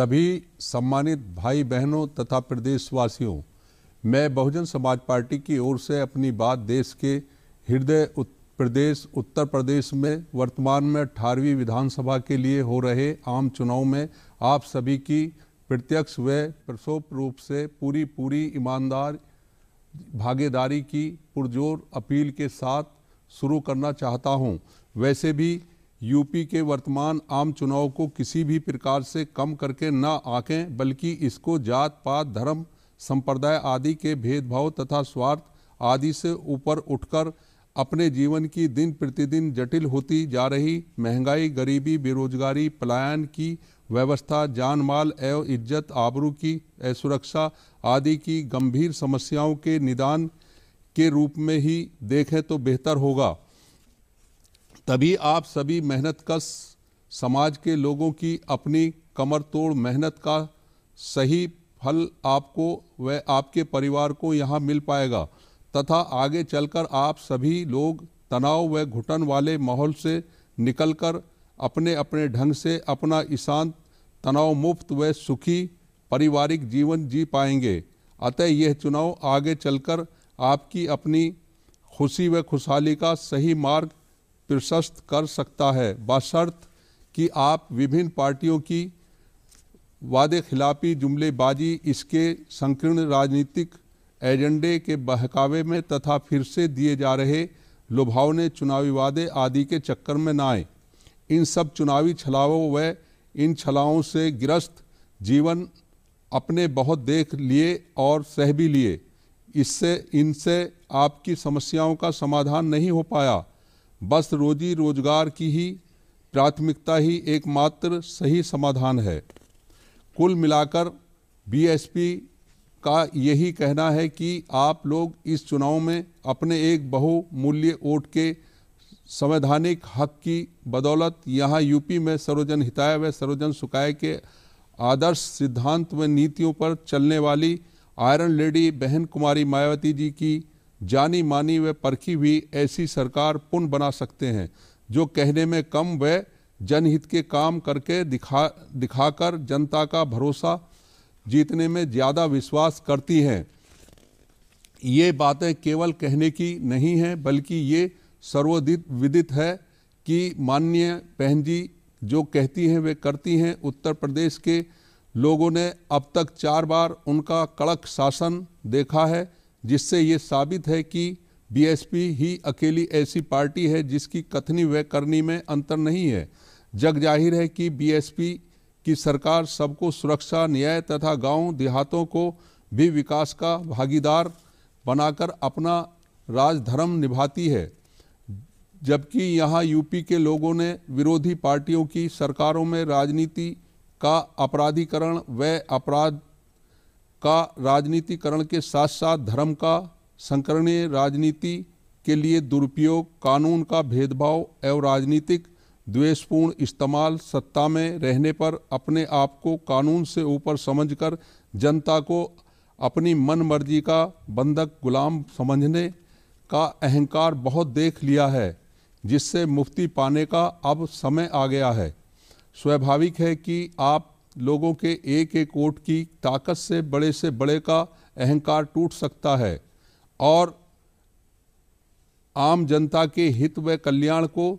सभी सम्मानित भाई बहनों तथा प्रदेशवासियों मैं बहुजन समाज पार्टी की ओर से अपनी बात देश के हृदय उत, प्रदेश उत्तर प्रदेश में वर्तमान में अठारहवीं विधानसभा के लिए हो रहे आम चुनाव में आप सभी की प्रत्यक्ष व प्रसोप रूप से पूरी पूरी ईमानदार भागीदारी की पुरजोर अपील के साथ शुरू करना चाहता हूं। वैसे भी यूपी के वर्तमान आम चुनाव को किसी भी प्रकार से कम करके न आंकें बल्कि इसको जात पात धर्म संप्रदाय आदि के भेदभाव तथा स्वार्थ आदि से ऊपर उठकर अपने जीवन की दिन प्रतिदिन जटिल होती जा रही महंगाई गरीबी बेरोजगारी पलायन की व्यवस्था जानमाल एवं इज्जत आबरू की असुरक्षा आदि की गंभीर समस्याओं के निदान के रूप में ही देखें तो बेहतर होगा तभी आप सभी मेहनत कस समाज के लोगों की अपनी कमर तोड़ मेहनत का सही फल आपको व आपके परिवार को यहाँ मिल पाएगा तथा आगे चलकर आप सभी लोग तनाव व घुटन वाले माहौल से निकलकर अपने अपने ढंग से अपना ईशान तनाव मुक्त व सुखी पारिवारिक जीवन जी पाएंगे अतः यह चुनाव आगे चलकर आपकी अपनी खुशी व खुशहाली का सही मार्ग प्रशस्त कर सकता है बशर्त कि आप विभिन्न पार्टियों की वादे खिलाफी जुमलेबाजी इसके संकीर्ण राजनीतिक एजेंडे के बहकावे में तथा फिर से दिए जा रहे लुभावने चुनावी वादे आदि के चक्कर में ना आए इन सब चुनावी छलावों व इन छलाओं से ग्रस्त जीवन अपने बहुत देख लिए और सह भी लिए इससे इनसे आपकी समस्याओं का समाधान नहीं हो पाया बस रोजी रोजगार की ही प्राथमिकता ही एकमात्र सही समाधान है कुल मिलाकर बीएसपी का यही कहना है कि आप लोग इस चुनाव में अपने एक बहुमूल्य वोट के संवैधानिक हक की बदौलत यहाँ यूपी में सर्वजन हिताय व सर्वजन सुकाय के आदर्श सिद्धांत व नीतियों पर चलने वाली आयरन लेडी बहन कुमारी मायावती जी की जानी मानी व परखी हुई ऐसी सरकार पुन बना सकते हैं जो कहने में कम व जनहित के काम करके दिखा दिखाकर जनता का भरोसा जीतने में ज़्यादा विश्वास करती हैं ये बातें केवल कहने की नहीं हैं बल्कि ये सर्वोदित विदित है कि माननीय बहन जी जो कहती हैं वे करती हैं उत्तर प्रदेश के लोगों ने अब तक चार बार उनका कड़क शासन देखा है जिससे ये साबित है कि बीएसपी ही अकेली ऐसी पार्टी है जिसकी कथनी व करनी में अंतर नहीं है जग जाहिर है कि बीएसपी की सरकार सबको सुरक्षा न्याय तथा गांव देहातों को भी विकास का भागीदार बनाकर अपना राजधर्म निभाती है जबकि यहाँ यूपी के लोगों ने विरोधी पार्टियों की सरकारों में राजनीति का अपराधीकरण व अपराध का राजनीतिकरण के साथ साथ धर्म का संकरणीय राजनीति के लिए दुरुपयोग कानून का भेदभाव एवं राजनीतिक द्वेषपूर्ण इस्तेमाल सत्ता में रहने पर अपने आप को कानून से ऊपर समझकर जनता को अपनी मन मर्जी का बंधक गुलाम समझने का अहंकार बहुत देख लिया है जिससे मुफ्ती पाने का अब समय आ गया है स्वाभाविक है कि आप लोगों के एक एक वोट की ताकत से बड़े से बड़े का अहंकार टूट सकता है और आम जनता के हित व कल्याण को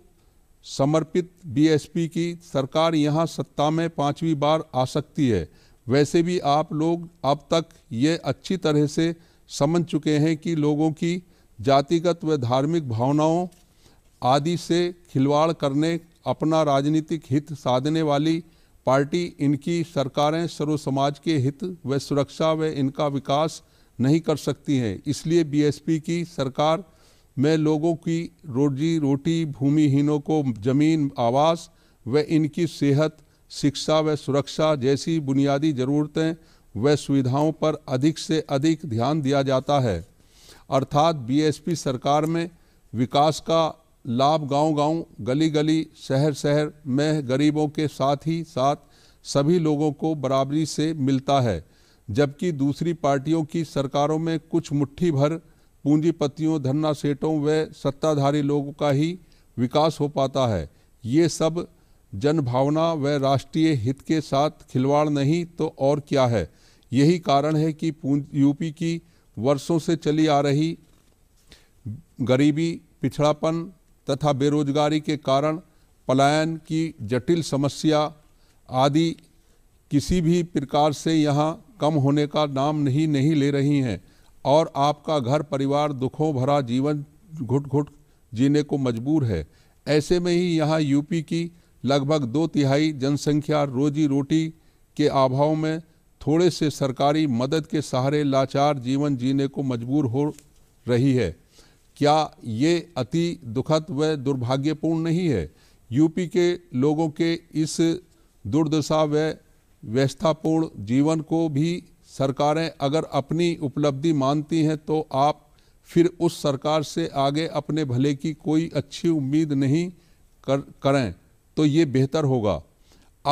समर्पित बीएसपी की सरकार यहां सत्ता में पांचवी बार आ सकती है वैसे भी आप लोग अब तक ये अच्छी तरह से समझ चुके हैं कि लोगों की जातिगत व धार्मिक भावनाओं आदि से खिलवाड़ करने अपना राजनीतिक हित साधने वाली पार्टी इनकी सरकारें सर्व समाज के हित व सुरक्षा व इनका विकास नहीं कर सकती हैं इसलिए बीएसपी की सरकार में लोगों की रोजी रोटी भूमिहीनों को जमीन आवास व इनकी सेहत शिक्षा व सुरक्षा जैसी बुनियादी ज़रूरतें व सुविधाओं पर अधिक से अधिक ध्यान दिया जाता है अर्थात बीएसपी सरकार में विकास का लाभ गांव गांव गली गली शहर शहर में गरीबों के साथ ही साथ सभी लोगों को बराबरी से मिलता है जबकि दूसरी पार्टियों की सरकारों में कुछ मुट्ठी भर पूंजीपतियों धरना सेठों व सत्ताधारी लोगों का ही विकास हो पाता है ये सब जनभावना व राष्ट्रीय हित के साथ खिलवाड़ नहीं तो और क्या है यही कारण है कि यूपी की वर्षों से चली आ रही गरीबी पिछड़ापन तथा बेरोजगारी के कारण पलायन की जटिल समस्या आदि किसी भी प्रकार से यहाँ कम होने का नाम नहीं नहीं ले रही हैं और आपका घर परिवार दुखों भरा जीवन घुट घुट जीने को मजबूर है ऐसे में ही यहाँ यूपी की लगभग दो तिहाई जनसंख्या रोजी रोटी के अभाव में थोड़े से सरकारी मदद के सहारे लाचार जीवन जीने को मजबूर हो रही है क्या ये अति दुखद व दुर्भाग्यपूर्ण नहीं है यूपी के लोगों के इस दुर्दशा व व्यस्थापूर्ण जीवन को भी सरकारें अगर अपनी उपलब्धि मानती हैं तो आप फिर उस सरकार से आगे अपने भले की कोई अच्छी उम्मीद नहीं कर करें तो ये बेहतर होगा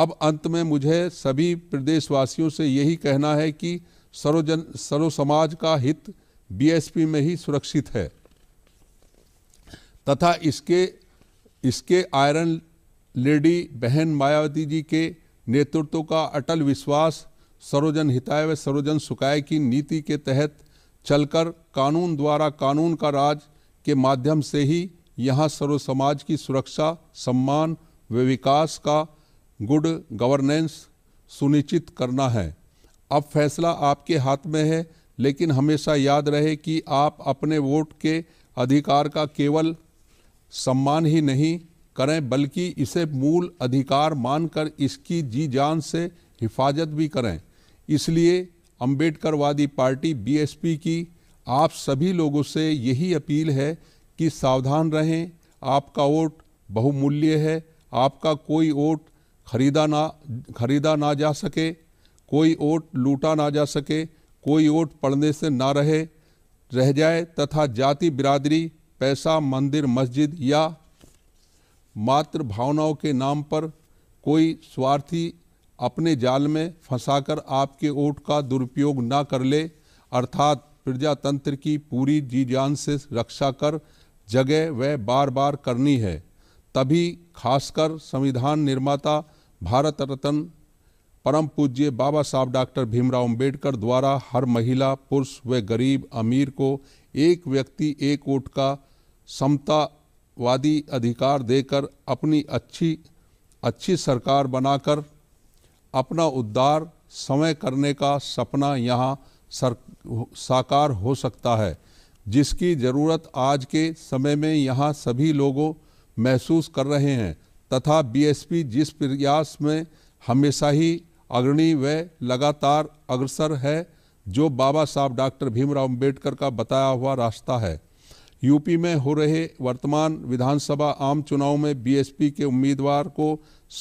अब अंत में मुझे सभी प्रदेशवासियों से यही कहना है कि सर्वजन सर्व समाज का हित बीएसपी में ही सुरक्षित है तथा इसके इसके आयरन लेडी बहन मायावती जी के नेतृत्व का अटल विश्वास सरोजन हिताय व सरोजन सुकाय की नीति के तहत चलकर कानून द्वारा कानून का राज के माध्यम से ही यहाँ सर्व समाज की सुरक्षा सम्मान व विकास का गुड गवर्नेंस सुनिश्चित करना है अब फैसला आपके हाथ में है लेकिन हमेशा याद रहे कि आप अपने वोट के अधिकार का केवल सम्मान ही नहीं करें बल्कि इसे मूल अधिकार मानकर इसकी जी जान से हिफाजत भी करें इसलिए अंबेडकरवादी पार्टी बीएसपी की आप सभी लोगों से यही अपील है कि सावधान रहें आपका वोट बहुमूल्य है आपका कोई वोट खरीदा ना खरीदा ना जा सके कोई वोट लूटा ना जा सके कोई वोट पढ़ने से ना रहे रह जाए तथा जाति बिरादरी पैसा मंदिर मस्जिद या मात्र भावनाओं के नाम पर कोई स्वार्थी अपने जाल में फंसाकर आपके वोट का दुरुपयोग ना कर ले अर्थात प्रजातंत्र की पूरी जी जान से रक्षा कर जगह वह बार बार करनी है तभी खासकर संविधान निर्माता भारत रत्न परम पूज्य बाबा साहब डॉक्टर भीमराव अंबेडकर द्वारा हर महिला पुरुष व गरीब अमीर को एक व्यक्ति एक वोट का समतावादी अधिकार देकर अपनी अच्छी अच्छी सरकार बनाकर अपना उद्धार समय करने का सपना यहाँ सर साकार हो सकता है जिसकी ज़रूरत आज के समय में यहाँ सभी लोगों महसूस कर रहे हैं तथा बीएसपी जिस प्रयास में हमेशा ही अग्रणी व लगातार अग्रसर है जो बाबा साहब डॉक्टर भीमराव अम्बेडकर का बताया हुआ रास्ता है यूपी में हो रहे वर्तमान विधानसभा आम चुनाव में बीएसपी के उम्मीदवार को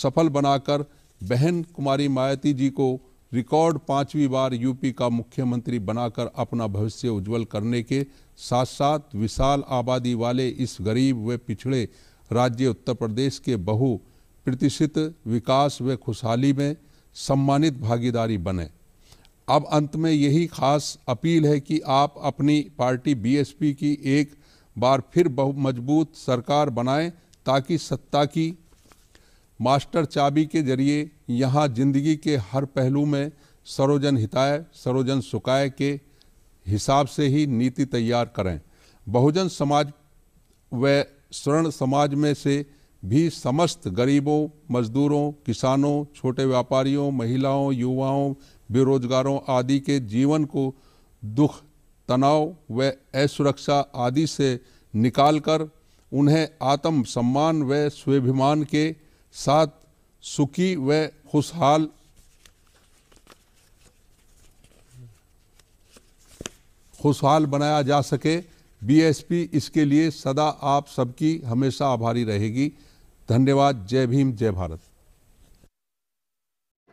सफल बनाकर बहन कुमारी मायती जी को रिकॉर्ड पांचवी बार यूपी का मुख्यमंत्री बनाकर अपना भविष्य उज्जवल करने के साथ साथ विशाल आबादी वाले इस गरीब व पिछड़े राज्य उत्तर प्रदेश के बहु प्रतिष्ठित विकास व खुशहाली में सम्मानित भागीदारी बने अब अंत में यही खास अपील है कि आप अपनी पार्टी बीएसपी की एक बार फिर बहु मजबूत सरकार बनाए ताकि सत्ता की मास्टर चाबी के जरिए यहाँ जिंदगी के हर पहलू में सरोजन हिताय सरोजन सुकाय के हिसाब से ही नीति तैयार करें बहुजन समाज व स्वर्ण समाज में से भी समस्त गरीबों मजदूरों किसानों छोटे व्यापारियों महिलाओं युवाओं बेरोजगारों आदि के जीवन को दुख तनाव व असुरक्षा आदि से निकालकर उन्हें आत्म सम्मान व स्वाभिमान के साथ सुखी व खुशहाल खुशहाल बनाया जा सके बीएसपी इसके लिए सदा आप सबकी हमेशा आभारी रहेगी धन्यवाद जय भीम जय भारत